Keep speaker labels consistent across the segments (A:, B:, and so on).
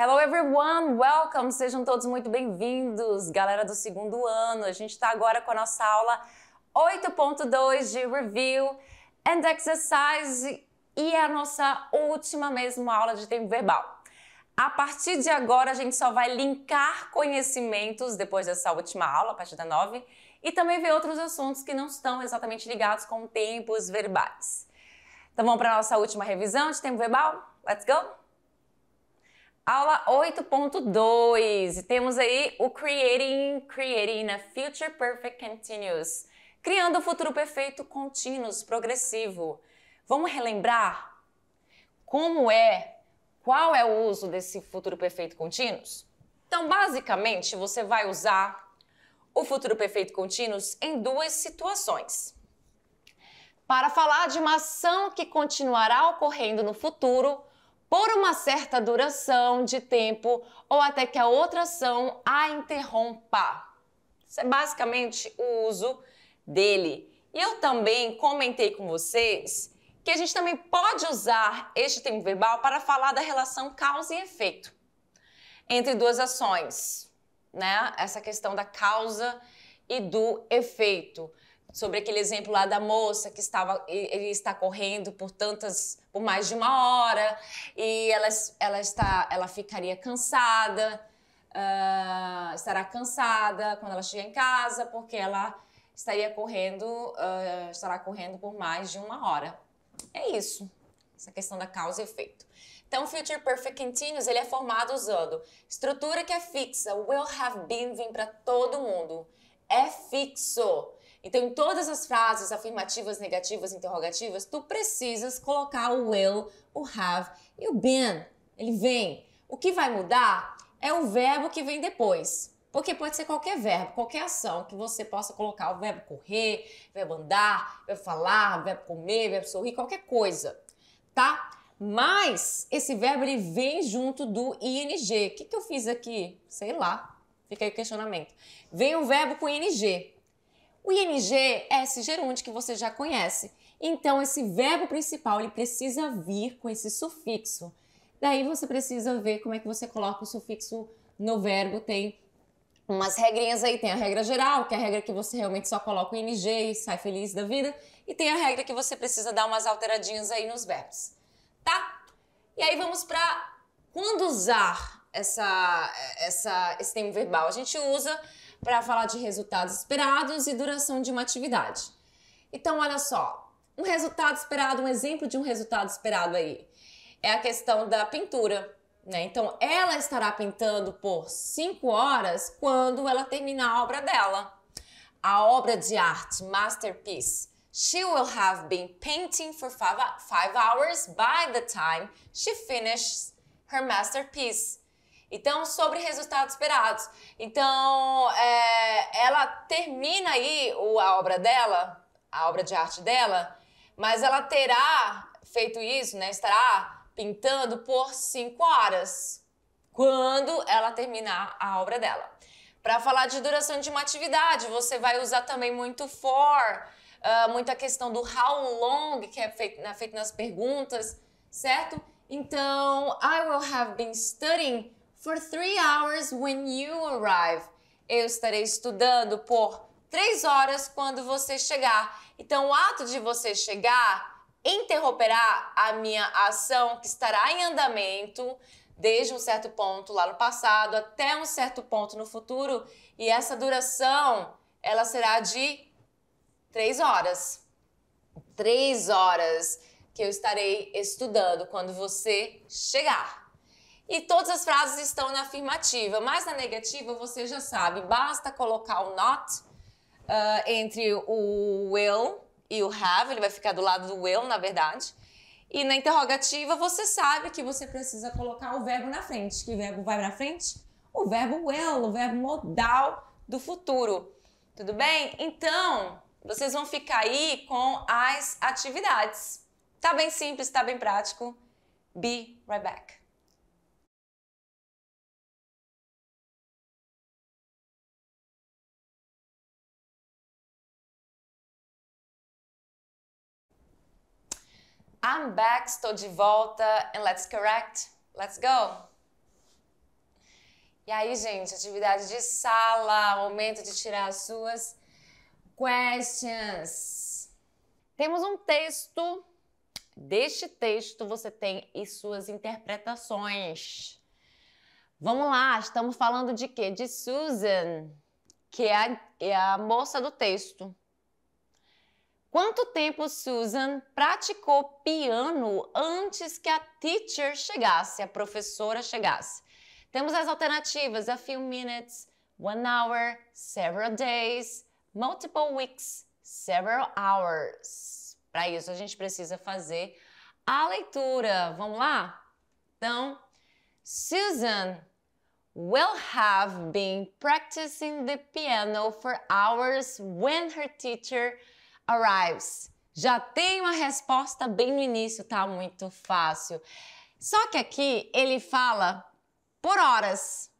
A: Hello everyone, welcome! Sejam todos muito bem-vindos, galera do segundo ano. A gente está agora com a nossa aula 8.2 de Review and Exercise e é a nossa última mesmo aula de tempo verbal. A partir de agora, a gente só vai linkar conhecimentos depois dessa última aula, a partir da 9, e também ver outros assuntos que não estão exatamente ligados com tempos verbais. Então vamos para a nossa última revisão de tempo verbal? Let's go! Aula 8.2. Temos aí o Creating, Creating a Future Perfect Continuous. Criando o um futuro perfeito contínuo, progressivo. Vamos relembrar como é, qual é o uso desse futuro perfeito contínuo? Então, basicamente, você vai usar o futuro perfeito contínuo em duas situações. Para falar de uma ação que continuará ocorrendo no futuro, por uma certa duração de tempo ou até que a outra ação a interrompa. Isso é basicamente o uso dele. E eu também comentei com vocês que a gente também pode usar este tempo verbal para falar da relação causa e efeito entre duas ações, né? Essa questão da causa e do efeito sobre aquele exemplo lá da moça que estava ele está correndo por tantas por mais de uma hora e ela, ela está ela ficaria cansada uh, estará cansada quando ela chegar em casa porque ela estaria correndo uh, estará correndo por mais de uma hora é isso essa questão da causa e efeito então, o Future Perfect Continuous ele é formado usando estrutura que é fixa, will have been vem para todo mundo, é fixo então, em todas as frases afirmativas, negativas, interrogativas, tu precisas colocar o will, o have e o been. Ele vem. O que vai mudar é o verbo que vem depois. Porque pode ser qualquer verbo, qualquer ação que você possa colocar. O verbo correr, verbo andar, verbo falar, verbo comer, verbo sorrir, qualquer coisa, tá? Mas esse verbo ele vem junto do ing. O que, que eu fiz aqui? Sei lá. Fica aí o questionamento. Vem um verbo com ing. O ing é esse gerúndio que você já conhece. Então, esse verbo principal ele precisa vir com esse sufixo. Daí você precisa ver como é que você coloca o sufixo no verbo. Tem umas regrinhas aí. Tem a regra geral, que é a regra que você realmente só coloca o ing e sai feliz da vida. E tem a regra que você precisa dar umas alteradinhas aí nos verbos. Tá? E aí vamos para quando usar essa, essa, esse tempo verbal. A gente usa para falar de resultados esperados e duração de uma atividade. Então, olha só, um resultado esperado, um exemplo de um resultado esperado aí é a questão da pintura. Né? Então, ela estará pintando por 5 horas quando ela terminar a obra dela. A obra de arte, masterpiece. She will have been painting for five hours by the time she finishes her masterpiece. Então, sobre resultados esperados. Então, é, ela termina aí o, a obra dela, a obra de arte dela, mas ela terá feito isso, né? Estará pintando por cinco horas quando ela terminar a obra dela. Para falar de duração de uma atividade, você vai usar também muito for, uh, questão do how long, que é feito, né, feito nas perguntas, certo? Então, I will have been studying for three hours when you arrive. Eu estarei estudando por três horas quando você chegar. Então, o ato de você chegar interromperá a minha ação que estará em andamento desde um certo ponto lá no passado até um certo ponto no futuro e essa duração ela será de três horas. Três horas que eu estarei estudando quando você chegar. E todas as frases estão na afirmativa, mas na negativa você já sabe, basta colocar o not uh, entre o will e o have, ele vai ficar do lado do will, na verdade. E na interrogativa você sabe que você precisa colocar o verbo na frente. Que verbo vai na frente? O verbo will, o verbo modal do futuro. Tudo bem? Então, vocês vão ficar aí com as atividades. Tá bem simples, tá bem prático. Be right back. I'm back, estou de volta, and let's correct, let's go. E aí, gente, atividade de sala, momento de tirar as suas questions. Temos um texto. Deste texto você tem e suas interpretações. Vamos lá, estamos falando de quê? De Susan, que é a, é a moça do texto. Quanto tempo Susan praticou piano antes que a teacher chegasse, a professora chegasse? Temos as alternativas: a few minutes, one hour, several days, multiple weeks, several hours. Para isso, a gente precisa fazer a leitura. Vamos lá? Então, Susan will have been practicing the piano for hours when her teacher arrives. Já tem uma resposta bem no início, tá muito fácil. Só que aqui ele fala por horas,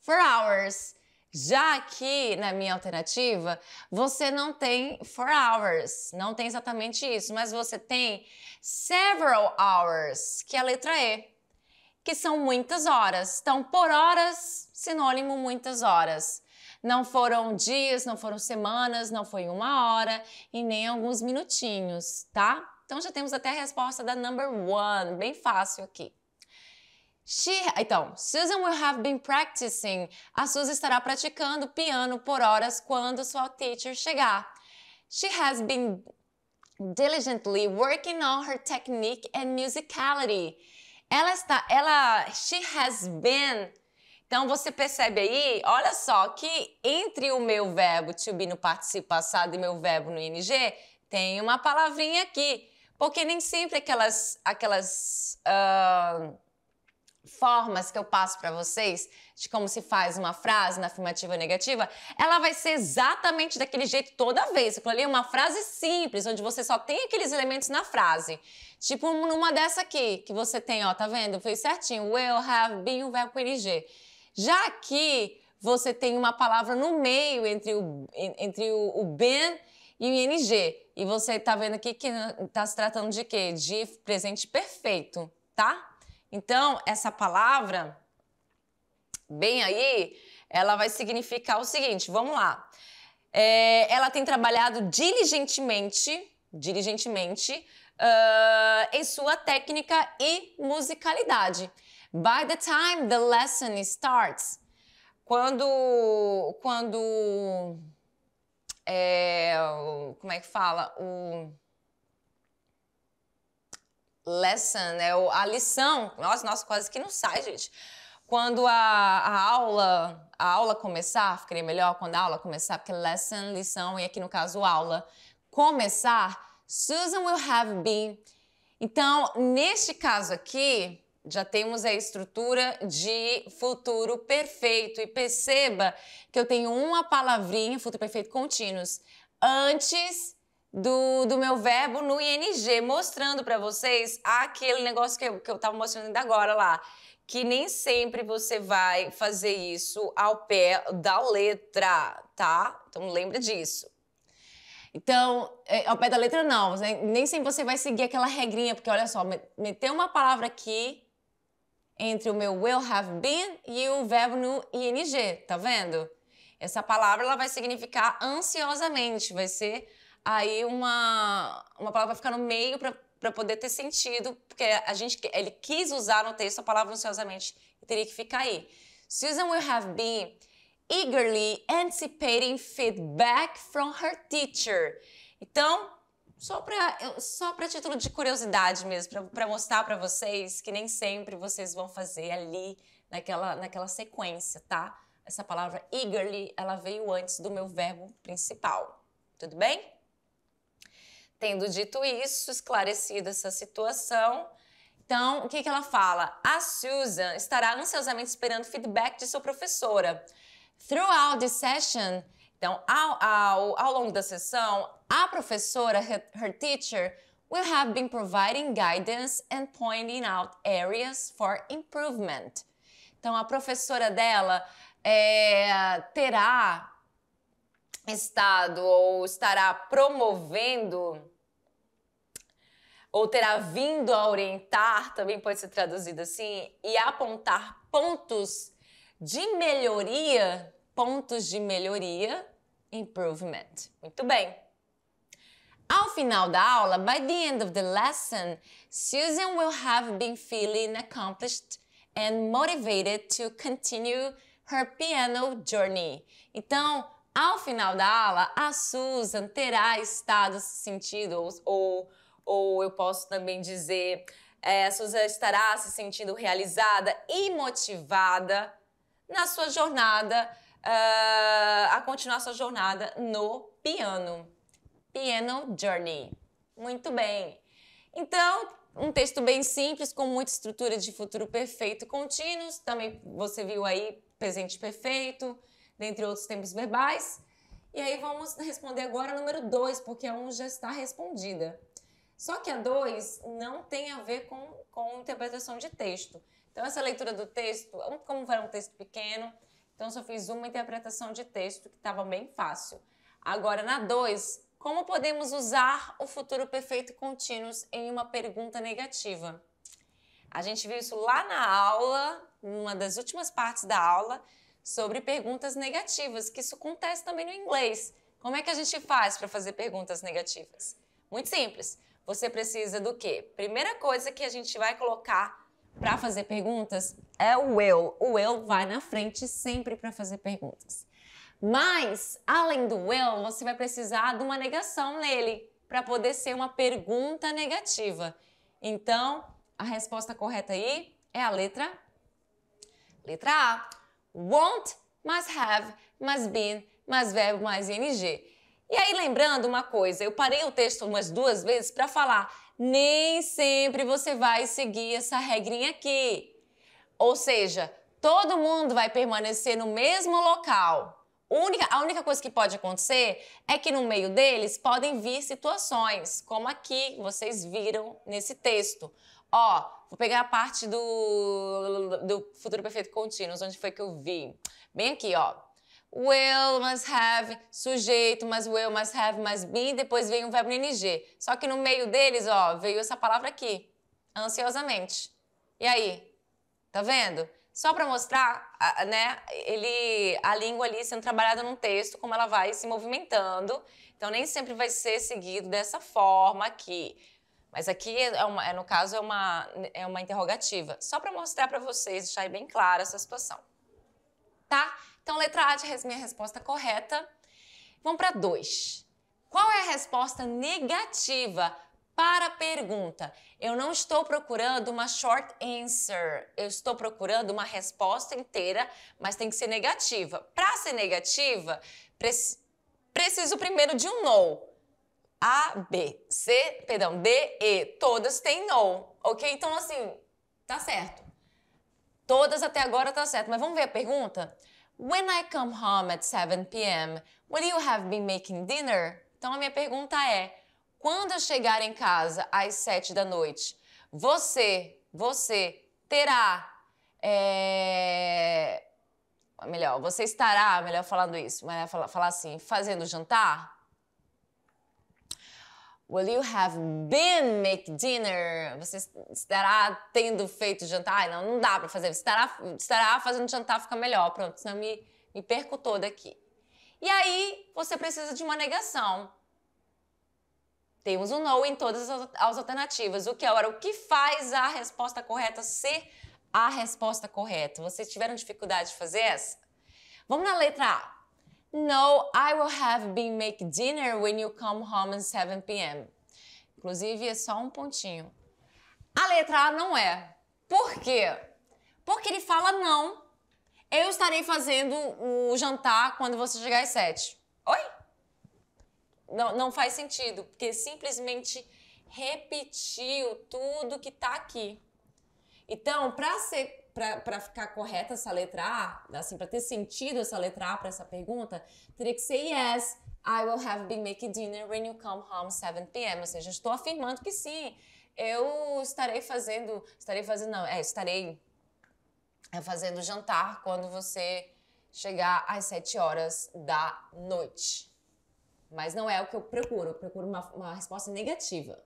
A: for hours. Já aqui na minha alternativa, você não tem for hours, não tem exatamente isso, mas você tem several hours, que é a letra E que são muitas horas. Então, por horas, sinônimo muitas horas. Não foram dias, não foram semanas, não foi uma hora e nem alguns minutinhos, tá? Então já temos até a resposta da number one, bem fácil aqui. She, então, Susan will have been practicing. A Susan estará praticando piano por horas quando sua teacher chegar. She has been diligently working on her technique and musicality. Ela está, ela, she has been. Então você percebe aí, olha só, que entre o meu verbo to be no participo passado e meu verbo no ing, tem uma palavrinha aqui. Porque nem sempre aquelas, aquelas uh, formas que eu passo para vocês de como se faz uma frase na afirmativa ou negativa, ela vai ser exatamente daquele jeito toda vez. Eu ali é uma frase simples, onde você só tem aqueles elementos na frase. Tipo numa dessa aqui, que você tem, ó, tá vendo? Foi certinho. Will have been o verbo ing. Já aqui, você tem uma palavra no meio entre o, entre o, o been e o ing. E você tá vendo aqui que tá se tratando de quê? De presente perfeito, tá? Então, essa palavra, bem aí, ela vai significar o seguinte: vamos lá. É, ela tem trabalhado diligentemente, diligentemente, uh, em sua técnica e musicalidade. By the time the lesson starts, quando, quando, é, como é que fala o lesson, é a lição. Nossa, nossa, quase que não sai, gente. Quando a, a aula a aula começar, ficaria melhor quando a aula começar, porque lesson, lição, e aqui no caso aula, começar, Susan will have been. Então, neste caso aqui, já temos a estrutura de futuro perfeito. E perceba que eu tenho uma palavrinha, futuro perfeito contínuos, antes do, do meu verbo no ING, mostrando para vocês aquele negócio que eu, que eu tava mostrando ainda agora lá. Que nem sempre você vai fazer isso ao pé da letra, tá? Então lembra disso. Então, é, ao pé da letra não, né? nem sempre você vai seguir aquela regrinha, porque olha só, meter uma palavra aqui entre o meu will have been e o verbo no ing, tá vendo? Essa palavra ela vai significar ansiosamente, vai ser aí uma, uma palavra vai ficar no meio para poder ter sentido, porque a gente, ele quis usar no texto a palavra ansiosamente e teria que ficar aí. Susan will have been eagerly anticipating feedback from her teacher. Então, só para só título de curiosidade mesmo, para mostrar para vocês que nem sempre vocês vão fazer ali naquela, naquela sequência, tá? Essa palavra eagerly, ela veio antes do meu verbo principal. Tudo bem? Tendo dito isso, esclarecida essa situação, então o que, que ela fala? A Susan estará ansiosamente esperando feedback de sua professora. Throughout the session, então ao, ao, ao longo da sessão, a professora, her, her teacher, will have been providing guidance and pointing out areas for improvement. Então a professora dela é, terá estado ou estará promovendo ou terá vindo a orientar, também pode ser traduzido assim, e apontar pontos de melhoria, pontos de melhoria, improvement. Muito bem. Ao final da aula, by the end of the lesson, Susan will have been feeling accomplished and motivated to continue her piano journey. Então, ao final da aula, a Susan terá estado se sentindo, ou, ou, eu posso também dizer, é, a Susan estará se sentindo realizada e motivada na sua jornada, uh, a continuar sua jornada no piano. Piano Journey. Muito bem. Então, um texto bem simples, com muita estrutura de futuro perfeito contínuo. Também você viu aí presente perfeito dentre outros tempos verbais. E aí vamos responder agora o número 2, porque a 1 um já está respondida. Só que a 2 não tem a ver com, com interpretação de texto. Então, essa leitura do texto, como era um texto pequeno, então só fiz uma interpretação de texto que estava bem fácil. Agora, na 2, como podemos usar o futuro perfeito contínuo em uma pergunta negativa? A gente viu isso lá na aula, numa das últimas partes da aula, sobre perguntas negativas, que isso acontece também no inglês. Como é que a gente faz para fazer perguntas negativas? Muito simples. Você precisa do quê? Primeira coisa que a gente vai colocar para fazer perguntas é o will. O will vai na frente sempre para fazer perguntas. Mas, além do will, você vai precisar de uma negação nele para poder ser uma pergunta negativa. Então, a resposta correta aí é a letra letra A won't, must have, must been, mais verbo, mais ing. E aí, lembrando uma coisa, eu parei o texto umas duas vezes para falar: nem sempre você vai seguir essa regrinha aqui. Ou seja, todo mundo vai permanecer no mesmo local. Única, a única coisa que pode acontecer é que no meio deles podem vir situações, como aqui vocês viram nesse texto. Ó, Vou pegar a parte do, do Futuro Perfeito contínuo, onde foi que eu vi. Bem aqui, ó. Will must have, sujeito, mas will must have, must be, depois vem o um verbo ing. Só que no meio deles, ó, veio essa palavra aqui, ansiosamente. E aí? Tá vendo? Só para mostrar, né, ele, a língua ali sendo trabalhada num texto, como ela vai se movimentando. Então, nem sempre vai ser seguido dessa forma aqui. Mas aqui, é, uma, é no caso, é uma, é uma interrogativa. Só para mostrar para vocês, deixar bem clara essa situação. Tá? Então, letra A de minha resposta correta. Vamos para 2. Qual é a resposta negativa para a pergunta? Eu não estou procurando uma short answer. Eu estou procurando uma resposta inteira, mas tem que ser negativa. Para ser negativa, preciso primeiro de um no. A, B, C, perdão, D, E, todas têm no, ok? Então, assim, tá certo. Todas até agora tá certo, mas vamos ver a pergunta? When I come home at 7 p.m., will you have been making dinner? Então, a minha pergunta é, quando eu chegar em casa às 7 da noite, você, você terá, é... melhor, você estará, melhor falando isso, melhor falar, falar assim, fazendo jantar? Will you have been make dinner? Você estará tendo feito jantar? Ai, não, não dá para fazer. Você estará, estará fazendo jantar, fica melhor. Pronto, senão me, me perco toda aqui. E aí, você precisa de uma negação. Temos um no em todas as alternativas. O que é, agora, o que faz a resposta correta ser a resposta correta? Vocês tiveram dificuldade de fazer essa? Vamos na letra A. No, I will have been make dinner when you come home at 7 p.m. Inclusive, é só um pontinho. A letra A não é. Por quê? Porque ele fala não. Eu estarei fazendo o jantar quando você chegar às 7. Oi? Não, não faz sentido, porque simplesmente repetiu tudo que tá aqui. Então, para ser para ficar correta essa letra A, assim, para ter sentido essa letra A para essa pergunta, teria que ser yes, I will have been making dinner when you come home 7 p.m. Ou seja, estou afirmando que sim, eu estarei fazendo, estarei fazendo, não, é, estarei é, fazendo jantar quando você chegar às 7 horas da noite. Mas não é o que eu procuro, eu procuro uma, uma resposta negativa.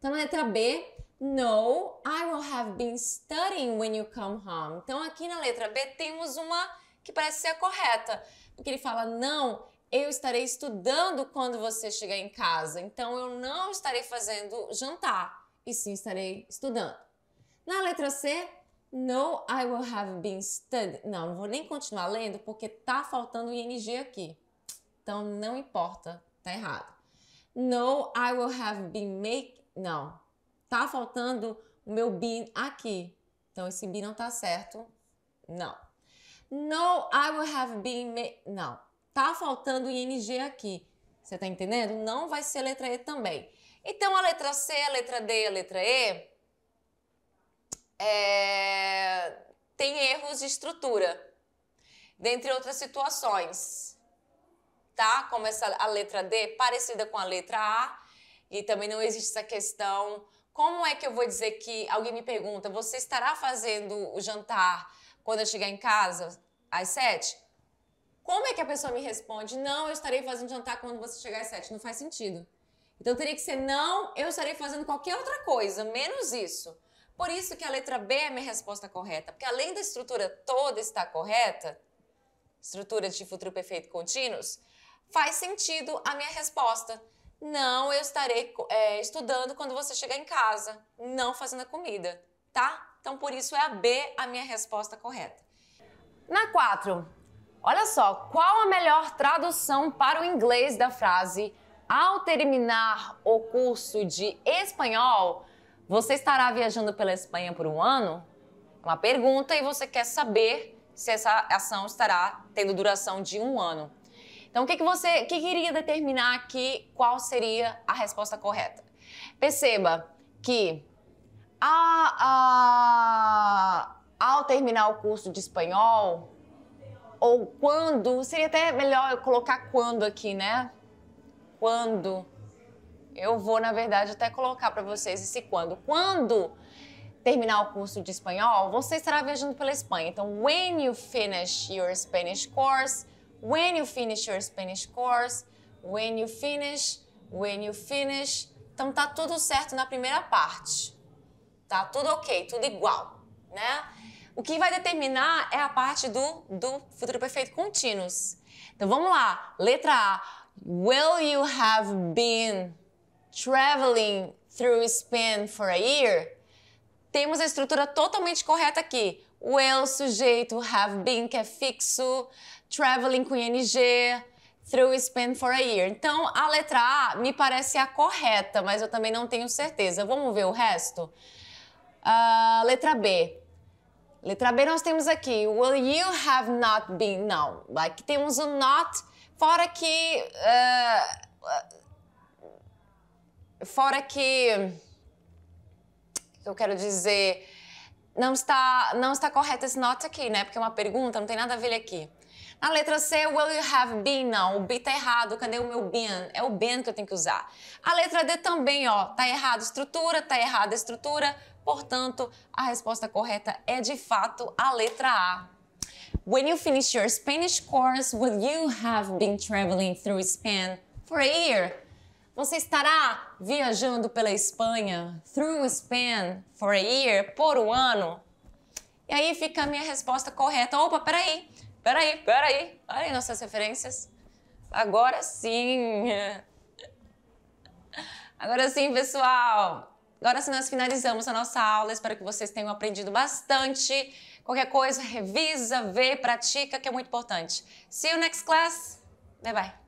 A: Então, na letra B, No, I will have been studying when you come home. Então, aqui na letra B temos uma que parece ser a correta, porque ele fala não, eu estarei estudando quando você chegar em casa. Então, eu não estarei fazendo jantar, e sim estarei estudando. Na letra C, no, I will have been studying. Não, não vou nem continuar lendo porque tá faltando ing aqui. Então, não importa, tá errado. No, I will have been make, não. Tá faltando o meu be aqui. Então esse be não tá certo. Não. No, I will have been. Não. Tá faltando ing aqui. Você tá entendendo? Não vai ser a letra E também. Então a letra C, a letra D, a letra E é... tem erros de estrutura, dentre outras situações. Tá? Como essa, a letra D, parecida com a letra A, e também não existe essa questão. Como é que eu vou dizer que alguém me pergunta, você estará fazendo o jantar quando eu chegar em casa às sete? Como é que a pessoa me responde, não, eu estarei fazendo jantar quando você chegar às sete? Não faz sentido. Então teria que ser, não, eu estarei fazendo qualquer outra coisa, menos isso. Por isso que a letra B é a minha resposta correta, porque além da estrutura toda estar correta, estrutura de futuro perfeito contínuos, faz sentido a minha resposta. Não, eu estarei é, estudando quando você chegar em casa, não fazendo a comida, tá? Então, por isso é a B a minha resposta correta. Na 4, olha só, qual a melhor tradução para o inglês da frase ao terminar o curso de espanhol, você estará viajando pela Espanha por um ano? É uma pergunta e você quer saber se essa ação estará tendo duração de um ano. Então, o que, que você que queria determinar aqui qual seria a resposta correta? Perceba que a, a, ao terminar o curso de espanhol, ou quando, seria até melhor eu colocar quando aqui, né? Quando. Eu vou, na verdade, até colocar para vocês esse quando. Quando terminar o curso de espanhol, você estará viajando pela Espanha. Então, when you finish your Spanish course, when you finish your Spanish course, when you finish, when you finish. Então tá tudo certo na primeira parte. Tá tudo ok, tudo igual, né? O que vai determinar é a parte do, do futuro perfeito contínuo. Então vamos lá. Letra A. Will you have been traveling through Spain for a year? Temos a estrutura totalmente correta aqui. Will, sujeito, have been, que é fixo traveling com ING, through spend for a year. Então, a letra A me parece a correta, mas eu também não tenho certeza. Vamos ver o resto? Uh, letra B. Letra B nós temos aqui, will you have not been? Não, aqui temos o not, fora que... Uh, fora que... Eu quero dizer... Não está, não está correto esse not aqui, né? Porque é uma pergunta, não tem nada a ver aqui. Na letra C, will you have been? Não, o B tá errado. Cadê o meu been? É o been que eu tenho que usar. A letra D também, ó, tá errado estrutura, tá errada estrutura. Portanto, a resposta correta é de fato a letra A. When you finish your Spanish course, will you have been traveling through Spain for a year? Você estará viajando pela Espanha through Spain for a year, por um ano? E aí fica a minha resposta correta. Opa, peraí. Peraí, peraí. Olha aí nossas referências. Agora sim. Agora sim, pessoal. Agora sim, nós finalizamos a nossa aula. Espero que vocês tenham aprendido bastante. Qualquer coisa, revisa, vê, pratica, que é muito importante. See you next class. Bye, bye.